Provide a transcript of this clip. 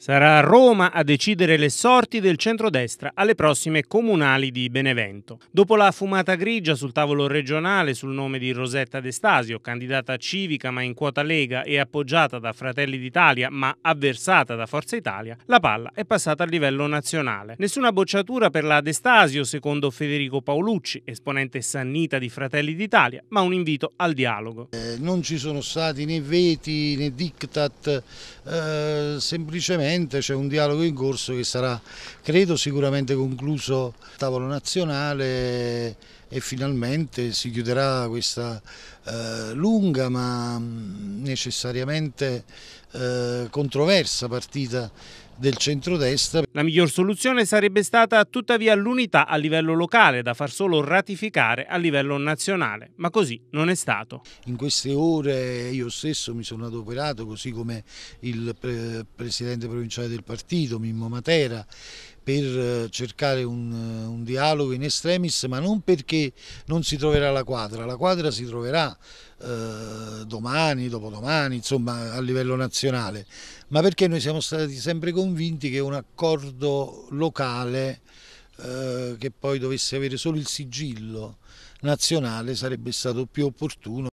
Sarà Roma a decidere le sorti del centrodestra alle prossime comunali di Benevento. Dopo la fumata grigia sul tavolo regionale sul nome di Rosetta D'Estasio, candidata civica ma in quota Lega e appoggiata da Fratelli d'Italia ma avversata da Forza Italia, la palla è passata a livello nazionale. Nessuna bocciatura per la D'Estasio secondo Federico Paolucci, esponente sannita di Fratelli d'Italia, ma un invito al dialogo. Eh, non ci sono stati né veti né diktat, eh, semplicemente sicuramente c'è un dialogo in corso che sarà, credo, sicuramente concluso a tavolo nazionale e finalmente si chiuderà questa eh, lunga ma mm, necessariamente eh, controversa partita del centrodestra. La miglior soluzione sarebbe stata tuttavia l'unità a livello locale da far solo ratificare a livello nazionale, ma così non è stato. In queste ore io stesso mi sono adoperato, così come il pre presidente provinciale del partito, Mimmo Matera, per eh, cercare un, eh, un, dialogo in extremis, ma non perché non si troverà la quadra, la quadra si troverà eh, domani, dopodomani, insomma a livello nazionale ma perché noi siamo stati sempre convinti che un accordo locale eh, che poi dovesse avere solo il sigillo nazionale sarebbe stato più opportuno.